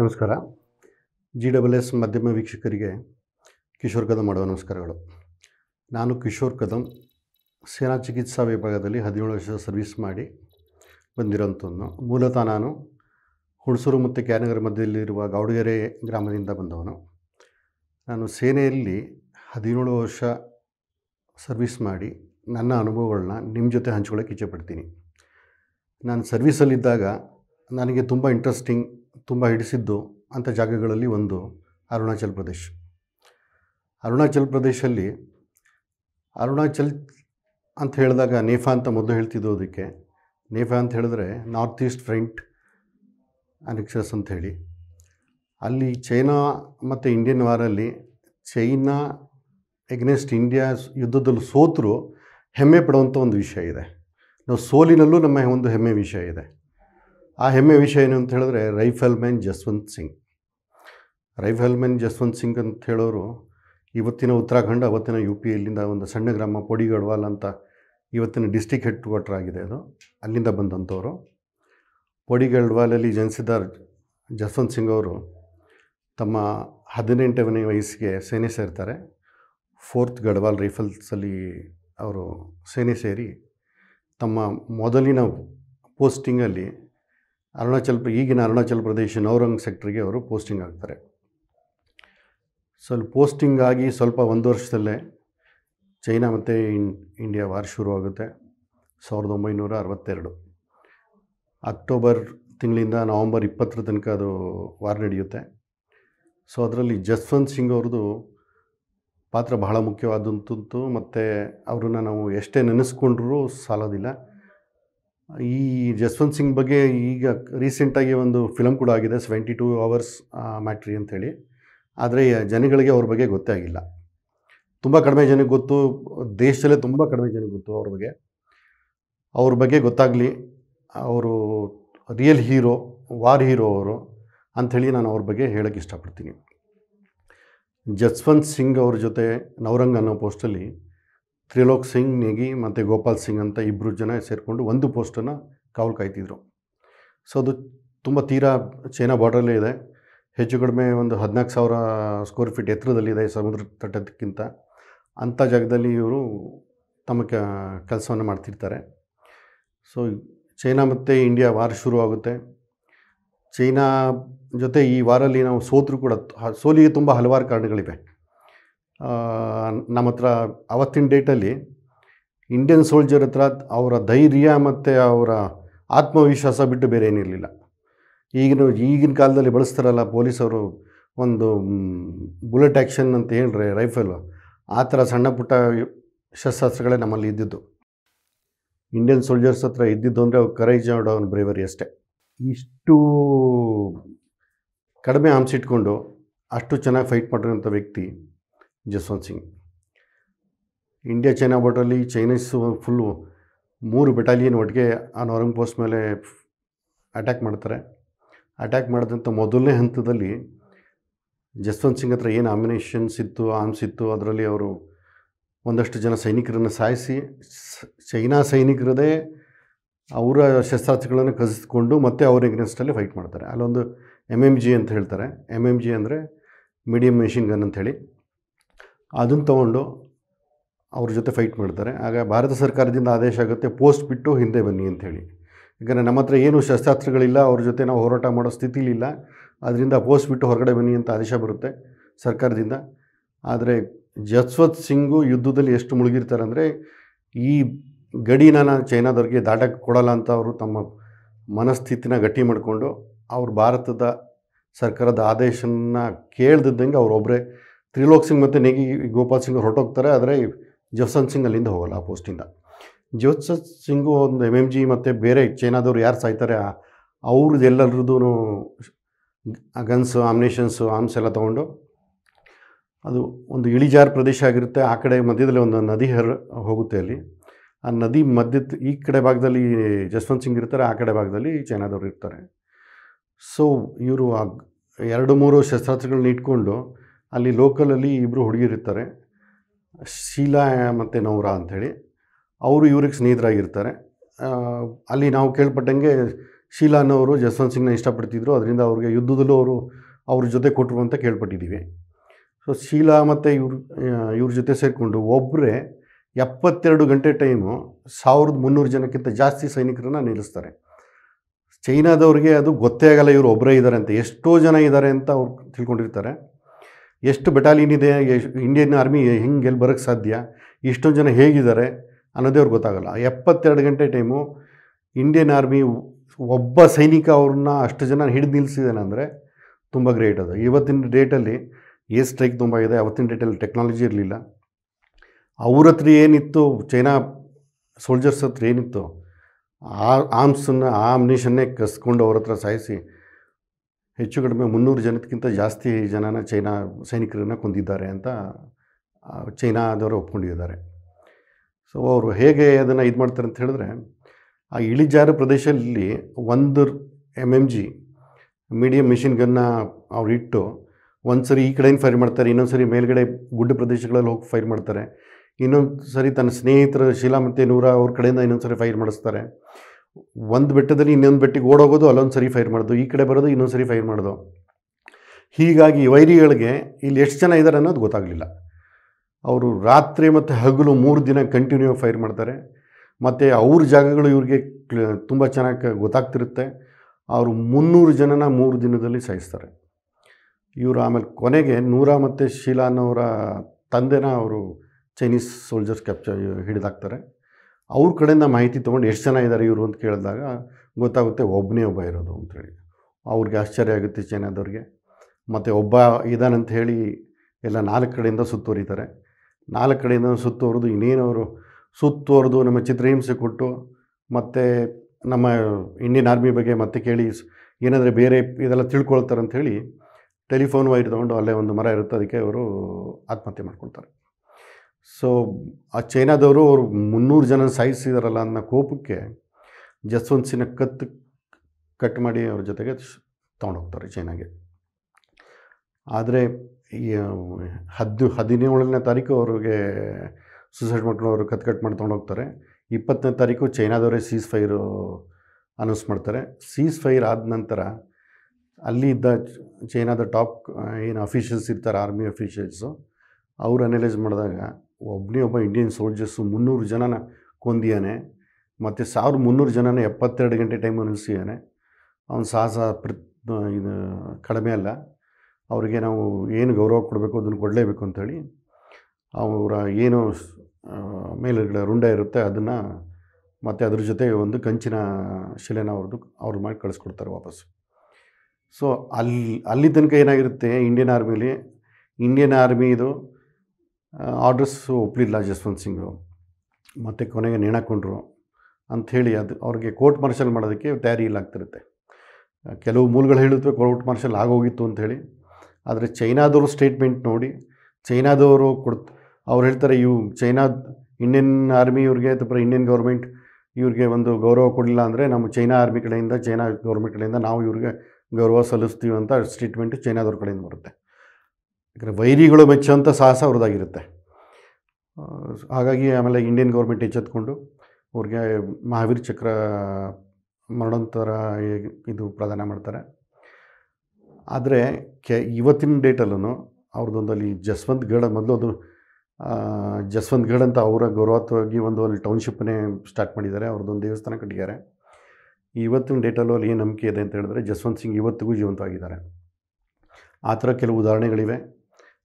ನಮಸ್ಕಾರ G double S ಮಾಧ್ಯಮ ವೀಕ್ಷಕರಿಗೆ ಕಿಶೋರ್ ಕದಂ ಮಾಡುವ ನಮಸ್ಕಾರಗಳು ನಾನು ಕಿಶೋರ್ ಕದಂ ಸೇನಾ ಚಿಕಿತ್ಸಾ ವಿಭಾಗದಲ್ಲಿ ಹದಿನೇಳು ವರ್ಷ ಸರ್ವಿಸ್ ಮಾಡಿ ಬಂದಿರೋಂಥದ್ದು ಮೂಲತಃ ನಾನು ಹುಣಸೂರು ಮತ್ತು ಕ್ಯಾನಗರ ಮಧ್ಯದಲ್ಲಿರುವ ಗೌಡಗೆರೆ ಗ್ರಾಮದಿಂದ ಬಂದವನು ನಾನು ಸೇನೆಯಲ್ಲಿ ಹದಿನೇಳು ವರ್ಷ ಸರ್ವಿಸ್ ಮಾಡಿ ನನ್ನ ಅನುಭವಗಳನ್ನ ನಿಮ್ಮ ಜೊತೆ ಹಂಚ್ಕೊಳ್ಳೋಕೆ ಪಡ್ತೀನಿ ನಾನು ಸರ್ವೀಸಲ್ಲಿದ್ದಾಗ ನನಗೆ ತುಂಬ ಇಂಟ್ರೆಸ್ಟಿಂಗ್ ತುಂಬ ಹಿಡಿಸಿದ್ದು ಅಂಥ ಜಾಗಗಳಲ್ಲಿ ಒಂದು ಅರುಣಾಚಲ್ ಪ್ರದೇಶ್ ಅರುಣಾಚಲ್ ಪ್ರದೇಶಲ್ಲಿ ಅರುಣಾಚಲ್ ಅಂತ ಹೇಳಿದಾಗ ನೇಫಾ ಅಂತ ಮೊದಲು ಹೇಳ್ತಿದ್ದು ಅದಕ್ಕೆ ನೇಫಾ ಅಂತ ಹೇಳಿದ್ರೆ ನಾರ್ತ್ ಈಸ್ಟ್ ಫ್ರಂಟ್ ಅಂತ ಹೇಳಿ ಅಲ್ಲಿ ಚೈನಾ ಮತ್ತು ಇಂಡಿಯನ್ ವಾರಲ್ಲಿ ಚೈನಾ ಎಗ್ನೆಸ್ಟ್ ಇಂಡಿಯಾ ಯುದ್ಧದಲ್ಲಿ ಸೋತರೂ ಹೆಮ್ಮೆ ಪಡುವಂಥ ಒಂದು ವಿಷಯ ಇದೆ ನಾವು ಸೋಲಿನಲ್ಲೂ ನಮ್ಮ ಒಂದು ಹೆಮ್ಮೆ ವಿಷಯ ಇದೆ ಆ ಹೆಮ್ಮೆ ವಿಷಯ ಏನು ಅಂತ ಹೇಳಿದ್ರೆ rifleman Jaswant Singh rifleman Jaswant Singh ಅಂತ ಹೇಳೋರು ಇವತ್ತಿನ ಉತ್ತರಾಖಂಡ ಅವತ್ತಿನ ಯು ಪಿ ಇಲ್ಲಿಂದ ಒಂದು ಸಣ್ಣ ಗ್ರಾಮ ಪೊಡಿ ಗಡ್ವಾಲ್ ಅಂತ ಇವತ್ತಿನ ಡಿಸ್ಟಿಕ್ ಹೆಡ್ ಕ್ವಾರ್ಟರ್ ಆಗಿದೆ ಅದು ಅಲ್ಲಿಂದ ಬಂದಂಥವರು ಪೊಡಿ ಗಡ್ವಾಲಲ್ಲಿ ಜನಿಸಿದ ಜಸ್ವಂತ್ ಸಿಂಗ್ ಅವರು ತಮ್ಮ ಹದಿನೆಂಟನೇ ವಯಸ್ಸಿಗೆ ಸೇನೆ ಸೇರ್ತಾರೆ ಫೋರ್ತ್ ಗಡ್ವಾಲ್ ರೈಫಲ್ಸಲ್ಲಿ ಅವರು ಸೇನೆ ಸೇರಿ ತಮ್ಮ ಮೊದಲಿನ ಪೋಸ್ಟಿಂಗಲ್ಲಿ ಅರುಣಾಚಲ್ ಈಗಿನ ಅರುಣಾಚಲ್ ಪ್ರದೇಶ ನೌರಂಗ್ ಸೆಕ್ಟ್ರಿಗೆ ಅವರು ಪೋಸ್ಟಿಂಗ್ ಆಗ್ತಾರೆ ಸ್ವಲ್ಪ ಪೋಸ್ಟಿಂಗ್ ಆಗಿ ಸ್ವಲ್ಪ ಒಂದು ವರ್ಷದಲ್ಲೇ ಚೈನಾ ಮತ್ತು ಇಂಡಿಯಾ ವಾರ್ ಶುರುವಾಗುತ್ತೆ ಸಾವಿರದ ಒಂಬೈನೂರ ಅರವತ್ತೆರಡು ಅಕ್ಟೋಬರ್ ತಿಂಗಳಿಂದ ನವಂಬರ್ ಇಪ್ಪತ್ತರ ತನಕ ಅದು ವಾರ್ ನಡೆಯುತ್ತೆ ಸೊ ಅದರಲ್ಲಿ ಜಸ್ವಂತ್ ಸಿಂಗ್ ಅವ್ರದ್ದು ಪಾತ್ರ ಬಹಳ ಮುಖ್ಯವಾದಂಥದ್ದು ಮತ್ತು ಅವ್ರನ್ನ ನಾವು ಎಷ್ಟೇ ನೆನೆಸ್ಕೊಂಡ್ರೂ ಸಾಲೋದಿಲ್ಲ ಈ ಜಸ್ವಂತ್ ಸಿಂಗ್ ಬಗ್ಗೆ ಈಗ ರೀಸೆಂಟಾಗಿ ಒಂದು ಫಿಲಮ್ ಕೂಡ ಆಗಿದೆ ಸೆವೆಂಟಿ ಟೂ ಅವರ್ಸ್ ಮ್ಯಾಟ್ರಿ ಅಂಥೇಳಿ ಆದರೆ ಜನಗಳಿಗೆ ಅವ್ರ ಬಗ್ಗೆ ಗೊತ್ತೇ ಆಗಿಲ್ಲ ತುಂಬ ಕಡಿಮೆ ಜನಕ್ಕೆ ಗೊತ್ತು ದೇಶದಲ್ಲೇ ತುಂಬ ಕಡಿಮೆ ಜನಕ್ಕೆ ಗೊತ್ತು ಅವ್ರ ಬಗ್ಗೆ ಅವ್ರ ಬಗ್ಗೆ ಗೊತ್ತಾಗಲಿ ಅವರು ರಿಯಲ್ ಹೀರೋ ವಾರ್ ಹೀರೋ ಅವರು ಅಂಥೇಳಿ ನಾನು ಅವ್ರ ಬಗ್ಗೆ ಹೇಳೋಕ್ಕೆ ಇಷ್ಟಪಡ್ತೀನಿ ಜಸ್ವಂತ್ ಸಿಂಗ್ ಅವ್ರ ಜೊತೆ ನವರಂಗ್ ಅನ್ನೋ ಪೋಸ್ಟಲ್ಲಿ ತ್ರಿಲೋಕ್ ಸಿಂಗ್ ನೇಗಿ ಮತ್ತು ಗೋಪಾಲ್ ಸಿಂಗ್ ಅಂತ ಇಬ್ಬರು ಜನ ಸೇರಿಕೊಂಡು ಒಂದು ಪೋಸ್ಟನ್ನು ಕಾವಲು ಕಾಯ್ತಿದ್ರು ಸೊ ಅದು ತುಂಬ ತೀರಾ ಚೈನಾ ಬಾರ್ಡ್ರಲ್ಲೇ ಇದೆ ಹೆಚ್ಚು ಕಡಿಮೆ ಒಂದು ಹದಿನಾಲ್ಕು ಸಾವಿರ ಸ್ಕ್ವೇರ್ ಫೀಟ್ ಎತ್ತರದಲ್ಲಿದೆ ಸಮುದ್ರ ತಟಕ್ಕಿಂತ ಅಂಥ ಜಾಗದಲ್ಲಿ ಇವರು ತಮ್ಮ ಕೆಲಸವನ್ನು ಮಾಡ್ತಿರ್ತಾರೆ ಸೊ ಚೈನಾ ಮತ್ತು ಇಂಡಿಯಾ ವಾರ ಶುರುವಾಗುತ್ತೆ ಚೈನಾ ಜೊತೆ ಈ ವಾರಲ್ಲಿ ನಾವು ಸೋತರು ಕೂಡ ಸೋಲಿಗೆ ತುಂಬ ಹಲವಾರು ಕಾರಣಗಳಿವೆ ನಮ್ಮ ಹತ್ರ ಆವತ್ತಿನ ಡೇಟಲ್ಲಿ ಇಂಡಿಯನ್ ಸೋಲ್ಜರ್ ಹತ್ರ ಅವರ ಧೈರ್ಯ ಮತ್ತು ಅವರ ಆತ್ಮವಿಶ್ವಾಸ ಬಿಟ್ಟು ಬೇರೆ ಏನಿರಲಿಲ್ಲ ಈಗಿನ ಈಗಿನ ಕಾಲದಲ್ಲಿ ಬಳಸ್ತಾರಲ್ಲ ಪೊಲೀಸವರು ಒಂದು ಬುಲೆಟ್ ಆ್ಯಕ್ಷನ್ ಅಂತ ಹೇಳ್ರೆ ರೈಫಲು ಆ ಥರ ಸಣ್ಣ ಪುಟ್ಟ ಶಸ್ತ್ರಾಸ್ತ್ರಗಳೇ ನಮ್ಮಲ್ಲಿ ಇದ್ದಿದ್ದು ಇಂಡಿಯನ್ ಸೋಲ್ಜರ್ಸ್ ಹತ್ರ ಇದ್ದಿದ್ದು ಅಂದರೆ ಅವ್ರು ಕರೇಜ್ ಅವ್ನ ಬ್ರೇವರಿ ಅಷ್ಟೇ ಇಷ್ಟು ಕಡಿಮೆ ಆಮ್ಸಿಟ್ಕೊಂಡು ಅಷ್ಟು ಚೆನ್ನಾಗಿ ಫೈಟ್ ಮಾಡಿರೋಂಥ ವ್ಯಕ್ತಿ ಜಸ್ವಂತ್ ಸಿಂಗ್ ಇಂಡಿಯಾ ಚೈನಾ ಬಾರ್ಡ್ರಲ್ಲಿ ಚೈನೀಸ್ ಫುಲ್ಲು ಮೂರು ಬೆಟಾಲಿಯನ್ ಒಟ್ಟಿಗೆ ಆ ನಾರಂಗ್ ಪೋಸ್ಟ್ ಮೇಲೆ ಅಟ್ಯಾಕ್ ಮಾಡ್ತಾರೆ ಅಟ್ಯಾಕ್ ಮಾಡಿದಂಥ ಮೊದಲನೇ ಹಂತದಲ್ಲಿ ಜಸ್ವಂತ್ ಸಿಂಗ್ ಹತ್ರ ಏನು ಆಮಿನೇಷನ್ಸ್ ಇತ್ತು ಆರ್ಮ್ಸ್ ಇತ್ತು ಅದರಲ್ಲಿ ಅವರು ಒಂದಷ್ಟು ಜನ ಸೈನಿಕರನ್ನು ಸಾಯಿಸಿ ಚೈನಾ ಸೈನಿಕರದೇ ಅವರ ಶಸ್ತ್ರಾಸ್ತ್ರಗಳನ್ನು ಕಸಿದುಕೊಂಡು ಮತ್ತೆ ಅವ್ರ ಎಗ್ನೆಸ್ಟಲ್ಲಿ ಫೈಟ್ ಮಾಡ್ತಾರೆ ಅಲ್ಲೊಂದು ಎಮ್ ಎಮ್ ಜಿ ಅಂತ ಹೇಳ್ತಾರೆ ಎಮ್ ಎಮ್ ಜಿ ಅಂದರೆ ಮೀಡಿಯಮ್ ಮೆಷಿನ್ ಗನ್ ಅಂತ ಹೇಳಿ ಅದನ್ನು ತೊಗೊಂಡು ಅವ್ರ ಜೊತೆ ಫೈಟ್ ಮಾಡ್ತಾರೆ ಆಗ ಭಾರತ ಸರ್ಕಾರದಿಂದ ಆದೇಶ ಆಗುತ್ತೆ ಪೋಸ್ಟ್ ಬಿಟ್ಟು ಹಿಂದೆ ಬನ್ನಿ ಅಂಥೇಳಿ ಯಾಕಂದರೆ ನಮ್ಮ ಹತ್ರ ಏನು ಶಸ್ತ್ರಾಸ್ತ್ರಗಳಿಲ್ಲ ಅವ್ರ ಜೊತೆ ನಾವು ಹೋರಾಟ ಮಾಡೋ ಸ್ಥಿತಿಲಿಲ್ಲ ಅದರಿಂದ ಪೋಸ್ಟ್ ಬಿಟ್ಟು ಹೊರಗಡೆ ಬನ್ನಿ ಅಂತ ಆದೇಶ ಬರುತ್ತೆ ಸರ್ಕಾರದಿಂದ ಆದರೆ ಜಸ್ವತ್ ಸಿಂಗು ಯುದ್ಧದಲ್ಲಿ ಎಷ್ಟು ಮುಳುಗಿರ್ತಾರೆ ಅಂದರೆ ಈ ಗಡಿನ ನಾನು ಚೈನಾದವ್ರಿಗೆ ದಾಟಕ್ಕೆ ಕೊಡಲ್ಲ ಅಂತ ಅವರು ತಮ್ಮ ಮನಸ್ಥಿತಿನ ಗಟ್ಟಿ ಮಾಡಿಕೊಂಡು ಅವ್ರು ಭಾರತದ ಸರ್ಕಾರದ ಆದೇಶನ ಕೇಳ್ದಿದ್ದಂಗೆ ಅವರೊಬ್ಬರೇ ತ್ರಿಲೋಕ್ ಸಿಂಗ್ ಮತ್ತು ನೇಗಿ ಗೋಪಾಲ್ ಸಿಂಗ್ ಹೊರಟೋಗ್ತಾರೆ ಆದರೆ ಜಸ್ವಂತ್ ಸಿಂಗ್ ಅಲ್ಲಿಂದ ಹೋಗೋಲ್ಲ ಆ ಪೋಸ್ಟಿಂದ ಜೋತ್ಸ ಸಿಂಗು ಒಂದು ಎಮ್ ಎಮ್ ಜಿ ಮತ್ತು ಬೇರೆ ಚೈನಾದವ್ರು ಯಾರು ಸಾಯ್ತಾರೆ ಅವ್ರದ್ದು ಎಲ್ಲರದ್ದು ಗನ್ಸ್ ಆಮ್ನೇಷನ್ಸು ಆರ್ಮ್ಸ್ ಎಲ್ಲ ತೊಗೊಂಡು ಅದು ಒಂದು ಇಳಿಜಾರು ಪ್ರದೇಶ ಆಗಿರುತ್ತೆ ಆ ಕಡೆ ಮಧ್ಯದಲ್ಲಿ ಒಂದು ನದಿ ಹರ ಹೋಗುತ್ತೆ ಅಲ್ಲಿ ಆ ನದಿ ಮಧ್ಯದ ಈ ಕಡೆ ಭಾಗದಲ್ಲಿ ಜಸ್ವಂತ್ ಸಿಂಗ್ ಇರ್ತಾರೆ ಆ ಕಡೆ ಭಾಗದಲ್ಲಿ ಚೈನಾದವ್ರು ಇರ್ತಾರೆ ಸೊ ಇವರು ಎರಡು ಮೂರು ಶಸ್ತ್ರಾಸ್ತ್ರಗಳನ್ನ ಇಟ್ಕೊಂಡು ಅಲ್ಲಿ ಲೋಕಲಲ್ಲಿ ಇಬ್ಬರು ಹುಡುಗಿರಿರ್ತಾರೆ ಶೀಲಾ ಮತ್ತು ನೌರ ಅಂಥೇಳಿ ಅವರು ಇವ್ರಿಗೆ ಸ್ನೇಹಿತರಾಗಿರ್ತಾರೆ ಅಲ್ಲಿ ನಾವು ಕೇಳ್ಪಟ್ಟಂಗೆ ಶೀಲಾನವರು ಜಸ್ವಂತ್ ಸಿಂಗ್ನ ಇಷ್ಟಪಡ್ತಿದ್ರು ಅದರಿಂದ ಅವ್ರಿಗೆ ಯುದ್ಧದಲ್ಲೂ ಅವರು ಅವ್ರ ಜೊತೆ ಕೊಟ್ಟರು ಅಂತ ಕೇಳ್ಪಟ್ಟಿದ್ದೀವಿ ಸೊ ಶೀಲಾ ಮತ್ತು ಇವ್ರ ಇವ್ರ ಜೊತೆ ಸೇರಿಕೊಂಡು ಒಬ್ಬರೇ ಎಪ್ಪತ್ತೆರಡು ಗಂಟೆ ಟೈಮು ಸಾವಿರದ ಮುನ್ನೂರು ಜನಕ್ಕಿಂತ ಜಾಸ್ತಿ ಸೈನಿಕರನ್ನು ನಿಲ್ಲಿಸ್ತಾರೆ ಚೈನಾದವ್ರಿಗೆ ಅದು ಗೊತ್ತೇ ಆಗಲ್ಲ ಇವರು ಒಬ್ಬರೇ ಇದ್ದಾರೆ ಅಂತ ಎಷ್ಟೋ ಜನ ಇದ್ದಾರೆ ಅಂತ ಅವ್ರು ತಿಳ್ಕೊಂಡಿರ್ತಾರೆ ಎಷ್ಟು ಬೆಟಾಲಿಯನ್ ಇದೆ ಇಂಡಿಯನ್ ಆರ್ಮಿ ಹೆಂಗೆ ಎಲ್ಲಿ ಬರೋಕ್ಕೆ ಸಾಧ್ಯ ಇಷ್ಟೊಂದು ಜನ ಹೇಗಿದ್ದಾರೆ ಅನ್ನೋದೇ ಅವ್ರಿಗೆ ಗೊತ್ತಾಗಲ್ಲ ಎಪ್ಪತ್ತೆರಡು ಗಂಟೆ ಟೈಮು ಇಂಡಿಯನ್ ಆರ್ಮಿ ಒಬ್ಬ ಸೈನಿಕ ಅವ್ರನ್ನ ಅಷ್ಟು ಜನ ಹಿಡಿದು ಅಂದರೆ ತುಂಬ ಗ್ರೇಟ್ ಅದು ಇವತ್ತಿನ ಡೇಟಲ್ಲಿ ಏ ಸ್ಟ್ರೈಕ್ ತುಂಬ ಇದೆ ಅವತ್ತಿನ ಡೇಟಲ್ಲಿ ಟೆಕ್ನಾಲಜಿ ಇರಲಿಲ್ಲ ಅವ್ರ ಹತ್ರ ಏನಿತ್ತು ಚೈನಾ ಸೋಲ್ಜರ್ಸ್ ಹತ್ರ ಏನಿತ್ತು ಆ ಆರ್ಮ್ಸನ್ನು ಆ ಕಸ್ಕೊಂಡು ಅವ್ರ ಹತ್ರ ಸಾಯಿಸಿ ಹೆಚ್ಚು ಕಡಿಮೆ ಮುನ್ನೂರು ಜನಕ್ಕಿಂತ ಜಾಸ್ತಿ ಜನನ ಚೈನಾ ಸೈನಿಕರನ್ನು ಕೊಂದಿದ್ದಾರೆ ಅಂತ ಚೈನಾದವರು ಒಪ್ಕೊಂಡಿದ್ದಾರೆ ಸೊ ಅವರು ಹೇಗೆ ಅದನ್ನು ಇದು ಮಾಡ್ತಾರೆ ಅಂತ ಹೇಳಿದ್ರೆ ಆ ಇಳಿಜಾರು ಪ್ರದೇಶದಲ್ಲಿ ಒಂದು M M G medium machine ಗನ್ನ ಅವ್ರು ಇಟ್ಟು ಒಂದು ಸರಿ ಈ ಕಡೆಯಿಂದ ಫೈರ್ ಮಾಡ್ತಾರೆ ಇನ್ನೊಂದು ಸರಿ ಮೇಲ್ಗಡೆ ಗುಡ್ಡ ಪ್ರದೇಶಗಳಲ್ಲಿ ಹೋಗಿ ಫೈರ್ ಮಾಡ್ತಾರೆ ಇನ್ನೊಂದು ಸರಿ ತನ್ನ ಸ್ನೇಹಿತರ ಶೀಲಾ ಮತ್ತು ನೂರ ಅವ್ರ ಕಡೆಯಿಂದ ಇನ್ನೊಂದು ಸರಿ ಫೈರ್ ಮಾಡಿಸ್ತಾರೆ ಒಂದು ಬೆಟ್ಟದಲ್ಲಿ ಇನ್ನೊಂದು ಬೆಟ್ಟಿಗೆ ಓಡೋಗೋದು ಅಲ್ಲೊಂದು ಸರಿ ಫೈರ್ ಮಾಡೋದು ಈ ಕಡೆ ಬರೋದು ಇನ್ನೊಂದು ಸರಿ ಫೈರ್ ಮಾಡೋದು ಹೀಗಾಗಿ ವೈರಿಗಳಿಗೆ ಇಲ್ಲಿ ಎಷ್ಟು ಜನ ಇದ್ದಾರೆ ಅನ್ನೋದು ಗೊತ್ತಾಗಲಿಲ್ಲ ಅವರು ರಾತ್ರಿ ಮತ್ತು ಹಗಲು ಮೂರು ದಿನ ಕಂಟಿನ್ಯೂ ಫೈರ್ ಮಾಡ್ತಾರೆ ಮತ್ತು ಅವ್ರ ಜಾಗಗಳು ಇವ್ರಿಗೆ ತುಂಬ ಚೆನ್ನಾಗಿ ಗೊತ್ತಾಗ್ತಿರುತ್ತೆ ಅವರು ಮುನ್ನೂರು ಜನನ ಮೂರು ದಿನದಲ್ಲಿ ಸಾಯಿಸ್ತಾರೆ ಇವರು ಆಮೇಲೆ ಕೊನೆಗೆ ನೂರ ಮತ್ತು ಶೀಲಾನವರ ತಂದೆನ ಅವರು ಚೈನೀಸ್ ಸೋಲ್ಜರ್ಸ್ ಕ್ಯಾಪ್ಚರ್ ಹಿಡಿದಾಕ್ತಾರೆ ಅವ್ರ ಕಡೆಯಿಂದ ಮಾಹಿತಿ ತೊಗೊಂಡು ಎಷ್ಟು ಜನ ಇದ್ದಾರೆ ಇವರು ಅಂತ ಕೇಳಿದಾಗ ಗೊತ್ತಾಗುತ್ತೆ ಒಬ್ಬನೇ ಒಬ್ಬ ಇರೋದು ಅಂತೇಳಿ ಅವ್ರಿಗೆ ಆಶ್ಚರ್ಯ ಆಗುತ್ತೆ ಚೈನಾದವ್ರಿಗೆ ಮತ್ತು ಒಬ್ಬ ಇದಾನಂತ ಹೇಳಿ ಎಲ್ಲ ನಾಲ್ಕು ಕಡೆಯಿಂದ ಸುತ್ತುವರಿತಾರೆ ನಾಲ್ಕು ಕಡೆಯಿಂದ ಸುತ್ತುವರೆದು ಇನ್ನೇನವರು ಸುತ್ತುವರೆದು ನಮ್ಮ ಚಿತ್ರಹಿಂಸೆ ಕೊಟ್ಟು ಮತ್ತು ನಮ್ಮ ಇಂಡಿಯನ್ ಆರ್ಮಿ ಬಗ್ಗೆ ಮತ್ತೆ ಕೇಳಿ ಏನಾದರೆ ಬೇರೆ ಇದೆಲ್ಲ ತಿಳ್ಕೊಳ್ತಾರೆ ಅಂಥೇಳಿ ಟೆಲಿಫೋನ್ ವೈರ್ ತೊಗೊಂಡು ಅಲ್ಲೇ ಒಂದು ಮರ ಇರುತ್ತೆ ಅದಕ್ಕೆ ಅವರು ಆತ್ಮಹತ್ಯೆ ಮಾಡ್ಕೊಳ್ತಾರೆ ಸೊ ಆ ಚೈನಾದವರು ಅವರು ಮುನ್ನೂರು ಜನ ಸಾಯಿಸಿದಾರಲ್ಲ ಅನ್ನೋ ಕೋಪಕ್ಕೆ ಜಸ್ವಂತ್ ಸಿನ ಕತ್ತು ಕಟ್ ಮಾಡಿ ಅವ್ರ ಜೊತೆಗೆ ತೊಗೊಂಡೋಗ್ತಾರೆ ಚೈನಾಗೆ ಆದರೆ ಈ ಹದ್ದು ಹದಿನೇಳನೇ ತಾರೀಕು ಅವ್ರಿಗೆ ಸುಸೈಡ್ ಮಾಡ್ಕೊಂಡು ಅವರು ಕತ್ತು ಕಟ್ ಮಾಡಿ ತೊಗೊಂಡೋಗ್ತಾರೆ ಇಪ್ಪತ್ತನೇ ತಾರೀಕು ಚೈನಾದವರೇ ಸೀಸ್ ಫೈರು ಅನೌನ್ಸ್ ಮಾಡ್ತಾರೆ ಸೀಸ್ ಫೈರ್ ಆದ ನಂತರ ಅಲ್ಲಿ ಇದ್ದ ಚೈನಾದ ಟಾಪ್ ಏನು ಅಫೀಷಿಯಲ್ಸ್ ಇರ್ತಾರೆ ಆರ್ಮಿ ಅಫಿಷಿಯಲ್ಸು ಅವ್ರು ಅನಲೈಸ್ ಮಾಡಿದಾಗ ಒಬ್ಬನೇ ಒಬ್ಬ ಇಂಡಿಯನ್ ಸೋಲ್ಜರ್ಸು ಮುನ್ನೂರು ಜನನ ಕೊಂದಿಯಾನೆ ಮತ್ತು ಸಾವಿರದ ಮುನ್ನೂರು ಜನನ ಎಪ್ಪತ್ತೆರಡು ಗಂಟೆ ಟೈಮು ನಿಲ್ಲಿಸಿದ್ದಾನೆ ಅವನ ಸಾಹಸ ಪ್ರ ಇದು ಕಡಿಮೆ ಅಲ್ಲ ಅವರಿಗೆ ನಾವು ಏನು ಗೌರವ ಕೊಡಬೇಕು ಅದನ್ನು ಕೊಡಲೇಬೇಕು ಅಂಥೇಳಿ ಅವರ ಏನು ಮೇಲೆ ರುಂಡ ಇರುತ್ತೆ ಅದನ್ನು ಮತ್ತು ಅದ್ರ ಜೊತೆ ಒಂದು ಕಂಚಿನ ಶಿಲೆನ ಅವ್ರದ್ದು ಅವ್ರು ಮಾಡಿ ಕಳಿಸ್ಕೊಡ್ತಾರೆ ವಾಪಸ್ಸು ಸೊ ಅಲ್ಲಿ ಅಲ್ಲಿ ತನಕ ಏನಾಗಿರುತ್ತೆ ಇಂಡಿಯನ್ ಆರ್ಮಿಲಿ ಇಂಡಿಯನ್ ಆರ್ಮಿದು ಆರ್ಡ್ರಸ್ ಒಪ್ಪಲಿಲ್ಲ ಜಸ್ವಂತ್ ಸಿಂಗು ಮತ್ತು ಕೊನೆಗೆ ನೇಣಾಕೊಂಡ್ರು ಅಂಥೇಳಿ ಅದು ಅವ್ರಿಗೆ ಕೋರ್ಟ್ ಮಾರ್ಷಲ್ ಮಾಡೋದಕ್ಕೆ ತಯಾರಿ ಇಲ್ಲ ಆಗ್ತಿರುತ್ತೆ ಕೆಲವು ಮೂಲಗಳು ಹೇಳುತ್ತವೆ ಕೋರ್ಟ್ ಮಾರ್ಷಲ್ ಆಗೋಗಿತ್ತು ಅಂಥೇಳಿ ಆದರೆ ಚೈನಾದವರು ಸ್ಟೇಟ್ಮೆಂಟ್ ನೋಡಿ ಚೈನಾದವರು ಕೊಡ್ ಅವ್ರು ಹೇಳ್ತಾರೆ ಇವು ಚೈನಾ ಇಂಡಿಯನ್ ಆರ್ಮಿ ಇವ್ರಿಗೆ ಅಥವಾ ಇಂಡಿಯನ್ ಗೌರ್ಮೆಂಟ್ ಇವ್ರಿಗೆ ಒಂದು ಗೌರವ ಕೊಡಲಿಲ್ಲ ಅಂದರೆ ನಮ್ಮ ಚೈನಾ ಆರ್ಮಿ ಕಡೆಯಿಂದ ಚೈನಾ ಗೌರ್ಮೆಂಟ್ ಕಡೆಯಿಂದ ನಾವು ಇವ್ರಿಗೆ ಗೌರವ ಸಲ್ಲಿಸ್ತೀವಿ ಅಂತ ಸ್ಟೇಟ್ಮೆಂಟ್ ಚೈನಾದವ್ರ ಕಡೆಯಿಂದ ಬರುತ್ತೆ ಯಾಕಂದರೆ ವೈರಿಗಳು ಮೆಚ್ಚುವಂಥ ಸಾಹಸ ಅವ್ರದ್ದಾಗಿರುತ್ತೆ ಹಾಗಾಗಿ ಆಮೇಲೆ ಇಂಡಿಯನ್ ಗೌರ್ಮೆಂಟ್ ಎಚ್ಚೆತ್ಕೊಂಡು ಅವ್ರಿಗೆ ಮಹಾವೀರ್ ಚಕ್ರ ಮರಣೋತ್ತರ ಇದು ಪ್ರದಾನ ಮಾಡ್ತಾರೆ ಆದರೆ ಕೆ ಇವತ್ತಿನ ಡೇಟಲ್ಲೂ ಅಲ್ಲಿ ಜಸ್ವಂತ್ ಗಢ ಮೊದಲು ಅದು ಜಸ್ವಂತ್ ಗಢ್ ಅಂತ ಅವರ ಗೌರವಾತ್ವಾಗಿ ಒಂದು ಅಲ್ಲಿ ಟೌನ್ಶಿಪ್ನೇ ಸ್ಟಾರ್ಟ್ ಮಾಡಿದ್ದಾರೆ ಅವ್ರದ್ದೊಂದು ದೇವಸ್ಥಾನ ಕಟ್ಟಿದ್ದಾರೆ ಇವತ್ತಿನ ಡೇಟಲ್ಲೂ ಅಲ್ಲಿ ಏನು ನಂಬಿಕೆ ಇದೆ ಅಂತ ಹೇಳಿದ್ರೆ ಜಸ್ವಂತ್ ಸಿಂಗ್ ಇವತ್ತಿಗೂ ಜೀವಂತವಾಗಿದ್ದಾರೆ ಆ ಥರ ಕೆಲವು ಉದಾಹರಣೆಗಳಿವೆ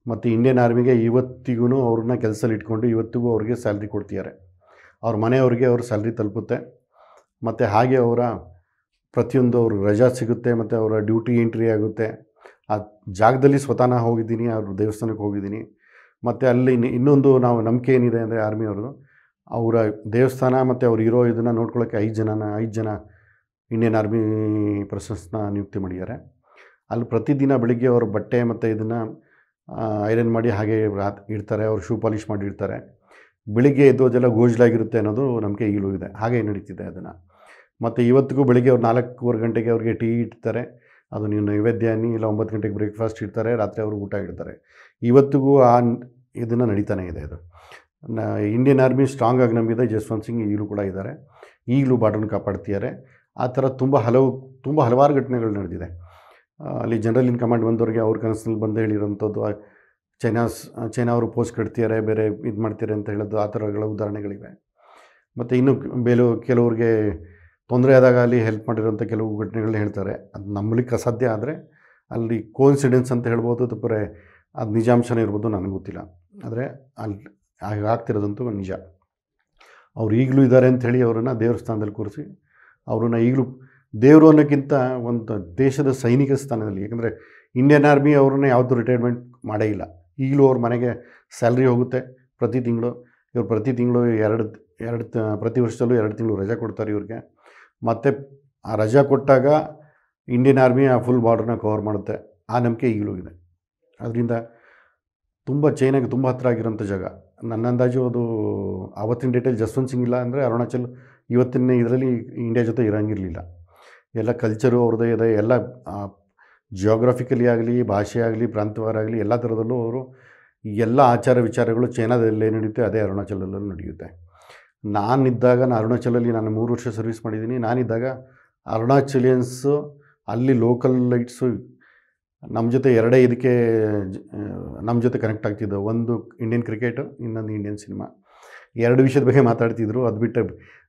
ಮತ್ತು ಇಂಡಿಯನ್ ಆರ್ಮಿಗೆ ಇವತ್ತಿಗೂ ಅವ್ರನ್ನ ಕೆಲಸದಲ್ಲಿ ಇಟ್ಕೊಂಡು ಇವತ್ತಿಗೂ ಅವ್ರಿಗೆ ಸ್ಯಾಲ್ರಿ ಕೊಡ್ತಿದ್ದಾರೆ ಅವ್ರ ಮನೆಯವ್ರಿಗೆ ಅವ್ರ ಸ್ಯಾಲ್ರಿ ತಲುಪುತ್ತೆ ಮತ್ತು ಹಾಗೆ ಅವರ ಪ್ರತಿಯೊಂದು ಅವ್ರ ರಜಾ ಸಿಗುತ್ತೆ ಮತ್ತು ಅವರ ಡ್ಯೂಟಿ ಎಂಟ್ರಿ ಆಗುತ್ತೆ ಆ ಜಾಗದಲ್ಲಿ ಸ್ವತಃ ಹೋಗಿದ್ದೀನಿ ಅವ್ರ ದೇವಸ್ಥಾನಕ್ಕೆ ಹೋಗಿದ್ದೀನಿ ಮತ್ತು ಅಲ್ಲಿ ಇನ್ನೊಂದು ನಾವು ನಂಬಿಕೆ ಏನಿದೆ ಅಂದರೆ ಆರ್ಮಿ ಅವರ ದೇವಸ್ಥಾನ ಮತ್ತು ಅವ್ರು ಇರೋ ಇದನ್ನು ನೋಡ್ಕೊಳ್ಳೋಕ್ಕೆ ಐದು ಜನನ ಐದು ಜನ ಇಂಡಿಯನ್ ಆರ್ಮಿ ಪರ್ಸನ್ಸ್ನ ನಿಯುಕ್ತಿ ಮಾಡಿದ್ದಾರೆ ಅಲ್ಲಿ ಪ್ರತಿದಿನ ಬೆಳಿಗ್ಗೆ ಅವ್ರ ಬಟ್ಟೆ ಮತ್ತು ಇದನ್ನು ಐರನ್ ಮಾಡಿ ಹಾಗೆ ರಾತ್ ಇಡ್ತಾರೆ ಅವ್ರು ಶೂ ಪಾಲಿಷ್ ಮಾಡಿ ಇಡ್ತಾರೆ ಬೆಳಿಗ್ಗೆ ಎದ್ದು ಅದೆಲ್ಲ ಗೋಜ್ಲಾಗಿರುತ್ತೆ ಅನ್ನೋದು ನಮಗೆ ಈಗಲೂ ಇದೆ ಹಾಗೆ ನಡೀತಿದೆ ಅದನ್ನು ಮತ್ತು ಇವತ್ತಿಗೂ ಬೆಳಿಗ್ಗೆ ಅವ್ರು ನಾಲ್ಕೂವರೆ ಗಂಟೆಗೆ ಅವ್ರಿಗೆ ಟೀ ಇಡ್ತಾರೆ ಅದು ನೀವು ನೈವೇದ್ಯ ಇಲ್ಲ ಒಂಬತ್ತು ಗಂಟೆಗೆ ಬ್ರೇಕ್ಫಾಸ್ಟ್ ಇಡ್ತಾರೆ ರಾತ್ರಿ ಅವರು ಊಟ ಇಡ್ತಾರೆ ಇವತ್ತಿಗೂ ಆ ಇದನ್ನು ನಡೀತಾನೆ ಇದೆ ಅದು ಇಂಡಿಯನ್ ಆರ್ಮಿ ಸ್ಟ್ರಾಂಗ್ ಆಗಿ ನಂಬಿದೆ ಜಸ್ವಂತ್ ಸಿಂಗ್ ಈಗಲೂ ಕೂಡ ಇದ್ದಾರೆ ಈಗಲೂ ಬಾರ್ಡ್ರನ್ನ ಕಾಪಾಡ್ತಿದ್ದಾರೆ ಆ ಥರ ತುಂಬ ಹಲವು ತುಂಬ ಹಲವಾರು ಘಟನೆಗಳು ನಡೆದಿದೆ ಅಲ್ಲಿ ಜನರಲ್ ಇನ್ ಕಮಾಂಡ್ ಬಂದವರಿಗೆ ಅವ್ರ ಕನಸಲ್ಲಿ ಬಂದು ಹೇಳಿರೋಂಥದ್ದು ಚೈನಾಸ್ ಚೈನಾ ಅವರು ಪೋಸ್ಟ್ ಕಟ್ತಿದ್ದಾರೆ ಬೇರೆ ಇದು ಮಾಡ್ತಾರೆ ಅಂತ ಹೇಳೋದು ಆ ಥರಗಳ ಉದಾಹರಣೆಗಳಿವೆ ಮತ್ತು ಇನ್ನೂ ಬೇಲೂ ಕೆಲವ್ರಿಗೆ ತೊಂದರೆ ಆದಾಗ ಅಲ್ಲಿ ಹೆಲ್ಪ್ ಮಾಡಿರೋಂಥ ಕೆಲವು ಘಟನೆಗಳನ್ನ ಹೇಳ್ತಾರೆ ಅದು ನಂಬಲಿಕ್ಕೆ ಅಸಾಧ್ಯ ಆದರೆ ಅಲ್ಲಿ ಕೋಇನ್ಸಿಡೆನ್ಸ್ ಅಂತ ಹೇಳ್ಬೋದು ಅಥವಾ ಅದು ನಿಜಾಂಶನೇ ಇರ್ಬೋದು ನನಗೆ ಗೊತ್ತಿಲ್ಲ ಆದರೆ ಅಲ್ಲಿ ಆಗ ಆಗ್ತಿರೋದಂತೂ ನಿಜ ಅವ್ರು ಈಗಲೂ ಇದ್ದಾರೆ ಅಂತ ಹೇಳಿ ಅವರನ್ನು ದೇವಸ್ಥಾನದಲ್ಲಿ ಕೂರಿಸಿ ಅವ್ರನ್ನ ಈಗಲೂ ದೇವರು ಅನ್ನೋಕ್ಕಿಂತ ಒಂದು ದೇಶದ ಸೈನಿಕ ಸ್ಥಾನದಲ್ಲಿ ಯಾಕಂದರೆ ಇಂಡಿಯನ್ ಆರ್ಮಿ ಅವ್ರನ್ನ ಯಾವುದು ರಿಟೈರ್ಮೆಂಟ್ ಮಾಡೇ ಇಲ್ಲ ಈಗಲೂ ಅವ್ರ ಮನೆಗೆ ಸ್ಯಾಲ್ರಿ ಹೋಗುತ್ತೆ ಪ್ರತಿ ತಿಂಗಳು ಇವ್ರು ಪ್ರತಿ ತಿಂಗಳು ಎರಡು ಎರಡು ಪ್ರತಿ ವರ್ಷದಲ್ಲೂ ಎರಡು ತಿಂಗಳು ರಜೆ ಕೊಡ್ತಾರೆ ಇವ್ರಿಗೆ ಮತ್ತು ಆ ರಜಾ ಕೊಟ್ಟಾಗ ಇಂಡಿಯನ್ ಆರ್ಮಿ ಆ ಫುಲ್ ಬಾರ್ಡ್ರನ್ನ ಕವರ್ ಮಾಡುತ್ತೆ ಆ ನಂಬಿಕೆ ಈಗಲೂ ಇದೆ ಅದರಿಂದ ತುಂಬ ಚೈನಾಗೆ ತುಂಬ ಹತ್ತಿರ ಆಗಿರೋಂಥ ಜಾಗ ನನ್ನ ಅಂದಾಜು ಅದು ಆವತ್ತಿನ ಡೇಟಲ್ಲಿ ಜಸ್ವಂತ್ ಸಿಂಗ್ ಇಲ್ಲ ಅಂದರೆ ಅರುಣಾಚಲ್ ಇವತ್ತಿನ ಇದರಲ್ಲಿ ಇಂಡಿಯಾ ಜೊತೆ ಇರೋಂಗಿರಲಿಲ್ಲ ಎಲ್ಲ ಕಲ್ಚರು ಅವ್ರದ್ದೇ ಇದೆ ಎಲ್ಲ ಜಿಯೋಗ್ರಫಿಕಲಿ ಆಗಲಿ ಭಾಷೆ ಆಗಲಿ ಪ್ರಾಂತವಾರಾಗಲಿ ಎಲ್ಲ ಥರದಲ್ಲೂ ಅವರು ಎಲ್ಲ ಆಚಾರ ವಿಚಾರಗಳು ಚೈನಾದಲ್ಲೇ ನಡೆಯುತ್ತೆ ಅದೇ ಅರುಣಾಚಲದಲ್ಲೂ ನಡೆಯುತ್ತೆ ನಾನಿದ್ದಾಗ ನಾನು ಅರುಣಾಚಲಲ್ಲಿ ನಾನು ಮೂರು ವರ್ಷ ಸರ್ವಿಸ್ ಮಾಡಿದ್ದೀನಿ ನಾನಿದ್ದಾಗ ಅರುಣಾಚಲಿಯನ್ಸು ಅಲ್ಲಿ ಲೋಕಲ್ ಲೈಟ್ಸು ನಮ್ಮ ಜೊತೆ ಎರಡೇ ಇದಕ್ಕೆ ನಮ್ಮ ಜೊತೆ ಕನೆಕ್ಟ್ ಆಗ್ತಿದ್ದವು ಒಂದು ಇಂಡಿಯನ್ ಕ್ರಿಕೆಟು ಇನ್ನೊಂದು ಇಂಡಿಯನ್ ಸಿನಿಮಾ ಎರಡು ವಿಷಯದ ಬಗ್ಗೆ ಮಾತಾಡ್ತಿದ್ರು ಅದು ಬಿಟ್ಟು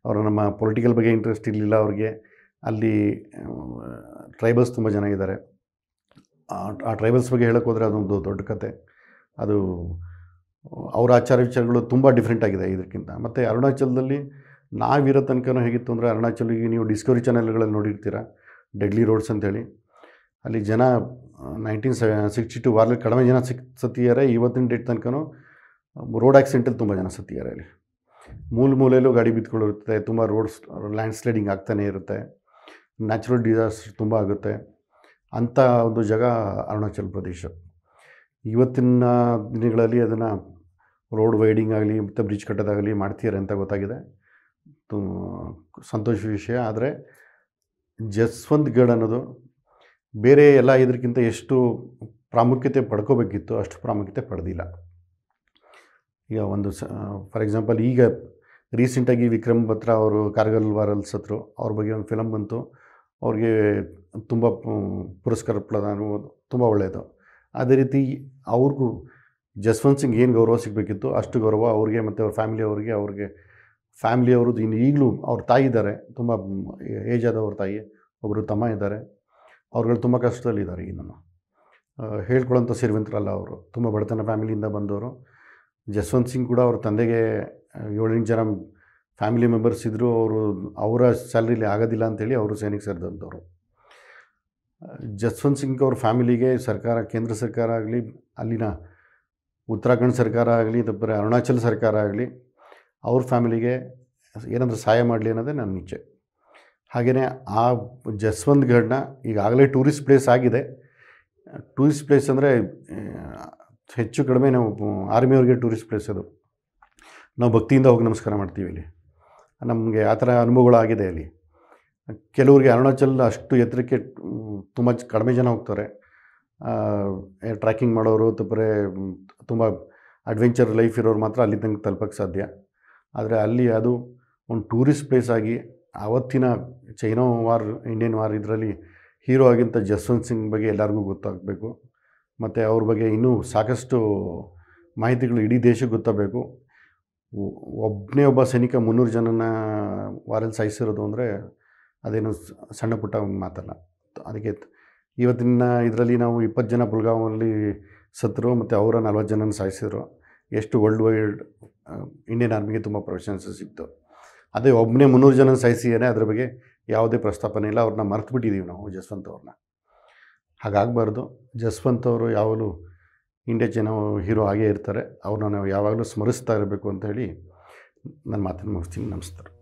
ಅವರು ನಮ್ಮ ಪೊಲಿಟಿಕಲ್ ಬಗ್ಗೆ ಇಂಟ್ರೆಸ್ಟ್ ಇರಲಿಲ್ಲ ಅವ್ರಿಗೆ ಅಲ್ಲಿ ಟ್ರೈಬಲ್ಸ್ ತುಂಬ ಜನ ಇದ್ದಾರೆ ಆ ಟ್ರೈಬಲ್ಸ್ ಬಗ್ಗೆ ಹೇಳಕ್ಕೆ ಹೋದರೆ ಅದೊಂದು ದೊಡ್ಡ ಕತೆ ಅದು ಅವರ ಆಚಾರ ವಿಚಾರಗಳು ತುಂಬ ಡಿಫ್ರೆಂಟ್ ಆಗಿದೆ ಇದಕ್ಕಿಂತ ಮತ್ತು ಅರುಣಾಚಲದಲ್ಲಿ ನಾವಿರೋ ತನಕನೂ ಹೇಗಿತ್ತು ಅಂದರೆ ಅರುಣಾಚಲಿಗೆ ನೀವು ಡಿಸ್ಕವರಿ ಚಾನೆಲ್ಗಳಲ್ಲಿ ನೋಡಿರ್ತೀರ ಡೆಡ್ಲಿ ರೋಡ್ಸ್ ಅಂತೇಳಿ ಅಲ್ಲಿ ಜನ ನೈನ್ಟೀನ್ ಸಿಕ್ಸ್ಟಿ ಟು ವಾರಲ್ಲಿ ಕಡಿಮೆ ಜನ ಸಿಕ್ ಸತ್ತಿದ್ದಾರೆ ಇವತ್ತಿನ ಡೇಟ್ ತನಕನೂ ರೋಡ್ ಆ್ಯಕ್ಸಿಡೆಂಟಲ್ಲಿ ತುಂಬ ಜನ ಸತ್ತಿದ್ದಾರೆ ಅಲ್ಲಿ ಮೂಲ ಮೂಲೆಯಲ್ಲೂ ಗಾಡಿ ಬಿದ್ದುಕೊಂಡಿರುತ್ತೆ ತುಂಬ ರೋಡ್ಸ್ ಲ್ಯಾಂಡ್ ಸ್ಲೈಡಿಂಗ್ ಆಗ್ತಾನೇ ಇರುತ್ತೆ ನ್ಯಾಚುರಲ್ ಡಿಸಾಸ್ಟರ್ ತುಂಬ ಆಗುತ್ತೆ ಅಂಥ ಒಂದು ಜಾಗ ಅರುಣಾಚಲ್ ಪ್ರದೇಶ ಇವತ್ತಿನ ದಿನಗಳಲ್ಲಿ ಅದನ್ನು ರೋಡ್ ವೈಡಿಂಗ್ ಆಗಲಿ ಮತ್ತು ಬ್ರಿಡ್ಜ್ ಕಟ್ಟೋದಾಗಲಿ ಮಾಡ್ತಿದ್ದಾರೆ ಅಂತ ಗೊತ್ತಾಗಿದೆ ತು ಸಂತೋಷ ವಿಷಯ ಆದರೆ ಜಸ್ವಂತ್ ಗಡ್ ಅನ್ನೋದು ಬೇರೆ ಎಲ್ಲ ಇದಕ್ಕಿಂತ ಎಷ್ಟು ಪ್ರಾಮುಖ್ಯತೆ ಪಡ್ಕೋಬೇಕಿತ್ತು ಅಷ್ಟು ಪ್ರಾಮುಖ್ಯತೆ ಪಡೆದಿಲ್ಲ ಈಗ ಒಂದು ಸ ಫಾರ್ ಎಕ್ಸಾಂಪಲ್ ಈಗ ರೀಸೆಂಟಾಗಿ ವಿಕ್ರಮ್ ಭತ್ರ ಅವರು ಕಾರ್ಗಲ್ ವಾರಲ್ಸ್ ಹತ್ರ ಅವ್ರ ಬಗ್ಗೆ ಒಂದು ಫಿಲಮ್ ಬಂತು ಅವ್ರಿಗೆ ತುಂಬ ಪುರಸ್ಕಾರ ಪ್ರದಾನ ತುಂಬ ಒಳ್ಳೆಯದು ಅದೇ ರೀತಿ ಅವ್ರಿಗೂ ಜಸ್ವಂತ್ ಸಿಂಗ್ ಏನು ಗೌರವ ಸಿಗಬೇಕಿತ್ತು ಅಷ್ಟು ಗೌರವ ಅವ್ರಿಗೆ ಮತ್ತು ಅವ್ರ ಫ್ಯಾಮಿಲಿಯವ್ರಿಗೆ ಅವ್ರಿಗೆ ಅವ್ರದ್ದು ಇನ್ನು ಈಗಲೂ ಅವ್ರ ತಾಯಿ ಇದ್ದಾರೆ ತುಂಬ ಏಜ್ ಆದವ್ರ ತಾಯಿ ಒಬ್ಬರು ತಮ್ಮ ಇದ್ದಾರೆ ಅವ್ರುಗಳು ತುಂಬ ಕಷ್ಟದಲ್ಲಿದ್ದಾರೆ ಇನ್ನೂ ಹೇಳ್ಕೊಳ್ಳೋಂಥ ಸಿರಿವಂತರಲ್ಲ ಅವರು ತುಂಬ ಬಡತನ ಫ್ಯಾಮಿಲಿಯಿಂದ ಬಂದವರು ಜಸ್ವಂತ್ ಸಿಂಗ್ ಕೂಡ ಅವ್ರ ತಂದೆಗೆ ಏಳೆಂಟು ಜನ ಫ್ಯಾಮಿಲಿ ಮೆಂಬರ್ಸ್ ಇದ್ದರೂ ಅವರು ಅವರ ಸ್ಯಾಲ್ರಿಲಿ ಆಗೋದಿಲ್ಲ ಅಂಥೇಳಿ ಅವರು ಸೈನಿಕ ಸೇರಿದಂಥವ್ರು ಜಸ್ವಂತ್ ಸಿಂಗ್ ಅವ್ರ ಫ್ಯಾಮಿಲಿಗೆ ಸರ್ಕಾರ ಕೇಂದ್ರ ಸರ್ಕಾರ ಆಗಲಿ ಅಲ್ಲಿನ ಉತ್ತರಾಖಂಡ್ ಸರ್ಕಾರ ಆಗಲಿ ತಪ್ಪರೆ ಅರುಣಾಚಲ ಸರ್ಕಾರ ಆಗಲಿ ಅವ್ರ ಫ್ಯಾಮಿಲಿಗೆ ಏನಾದರೂ ಸಹಾಯ ಮಾಡಲಿ ಅನ್ನೋದೇ ನನ್ನ ಇಚ್ಛೆ ಹಾಗೆಯೇ ಆ ಜಸ್ವಂತ್ ಗಡ್ನ ಈಗಾಗಲೇ ಟೂರಿಸ್ಟ್ ಪ್ಲೇಸ್ ಆಗಿದೆ ಟೂರಿಸ್ಟ್ ಪ್ಲೇಸ್ ಅಂದರೆ ಹೆಚ್ಚು ಕಡಿಮೆ ನಾವು ಆರ್ಮಿಯವ್ರಿಗೆ ಟೂರಿಸ್ಟ್ ಪ್ಲೇಸ್ ಅದು ನಾವು ಭಕ್ತಿಯಿಂದ ಹೋಗಿ ನಮಸ್ಕಾರ ಮಾಡ್ತೀವಿ ಇಲ್ಲಿ ನಮಗೆ ಆ ಥರ ಅನುಭವಗಳಾಗಿದೆ ಅಲ್ಲಿ ಕೆಲವರಿಗೆ ಅರುಣಾಚಲ್ ಅಷ್ಟು ಎತ್ತರಕ್ಕೆ ತುಂಬ ಕಡಿಮೆ ಜನ ಹೋಗ್ತಾರೆ ಟ್ರ್ಯಾಕಿಂಗ್ ಮಾಡೋರು ತಪ್ಪರೆ ತುಂಬ ಅಡ್ವೆಂಚರ್ ಲೈಫ್ ಇರೋರು ಮಾತ್ರ ಅಲ್ಲಿ ತನಕ ತಲುಪಕ್ಕೆ ಸಾಧ್ಯ ಆದರೆ ಅಲ್ಲಿ ಅದು ಒಂದು ಟೂರಿಸ್ಟ್ ಪ್ಲೇಸ್ ಆಗಿ ಆವತ್ತಿನ ಚೈನಾ ವಾರ್ ಇಂಡಿಯನ್ ವಾರ್ ಇದರಲ್ಲಿ ಹೀರೋ ಆಗಿಂತ ಜಸ್ವಂತ್ ಸಿಂಗ್ ಬಗ್ಗೆ ಎಲ್ಲರಿಗೂ ಗೊತ್ತಾಗಬೇಕು ಮತ್ತು ಅವ್ರ ಬಗ್ಗೆ ಇನ್ನೂ ಸಾಕಷ್ಟು ಮಾಹಿತಿಗಳು ಇಡೀ ದೇಶಕ್ಕೆ ಗೊತ್ತಾಗಬೇಕು ಒಬ್ಬನೇ ಒಬ್ಬ ಸೈನಿಕ ಮುನ್ನೂರು ಜನನ ವಾರಲ್ಲಿ ಸಾಯಿಸಿರೋದು ಅಂದರೆ ಅದೇನು ಸಣ್ಣ ಪುಟ್ಟ ಮಾತಲ್ಲ ಅದಕ್ಕೆ ಇವತ್ತಿನ ಇದರಲ್ಲಿ ನಾವು ಇಪ್ಪತ್ತು ಜನ ಪುಲ್ಗಾವಲ್ಲಿ ಸತ್ತರು ಮತ್ತು ಅವರ ನಲ್ವತ್ತು ಜನನ ಸಾಯಿಸಿದ್ರು ಎಷ್ಟು ವರ್ಲ್ಡ್ ವೈಡ್ ಇಂಡಿಯನ್ ಆರ್ಮಿಗೆ ತುಂಬ ಪ್ರೊಫೆಷನ್ಸ್ ಸಿಕ್ತು ಅದೇ ಒಬ್ಬನೇ ಮುನ್ನೂರು ಜನ ಸಾಯಿಸಿದ್ದೇನೆ ಅದ್ರ ಬಗ್ಗೆ ಯಾವುದೇ ಪ್ರಸ್ತಾಪನೆ ಇಲ್ಲ ಅವ್ರನ್ನ ಮರೆತು ಬಿಟ್ಟಿದ್ದೀವಿ ನಾವು ಜಸ್ವಂತ್ ಅವ್ರನ್ನ ಹಾಗಾಗಬಾರ್ದು ಜಸ್ವಂತ್ ಅವರು ಯಾವಾಗಲೂ ಇಂಡಿಯಾ ಜನ ಹೀರೋ ಆಗೇ ಇರ್ತಾರೆ ಅವ್ರನ್ನ ನಾವು ಯಾವಾಗಲೂ ಸ್ಮರಿಸ್ತಾ ಇರಬೇಕು ಅಂತ ಹೇಳಿ ನನ್ನ ಮಾತನ್ನು ಮುಗಿಸ್ತೀನಿ ನಮಸ್ಕಾರ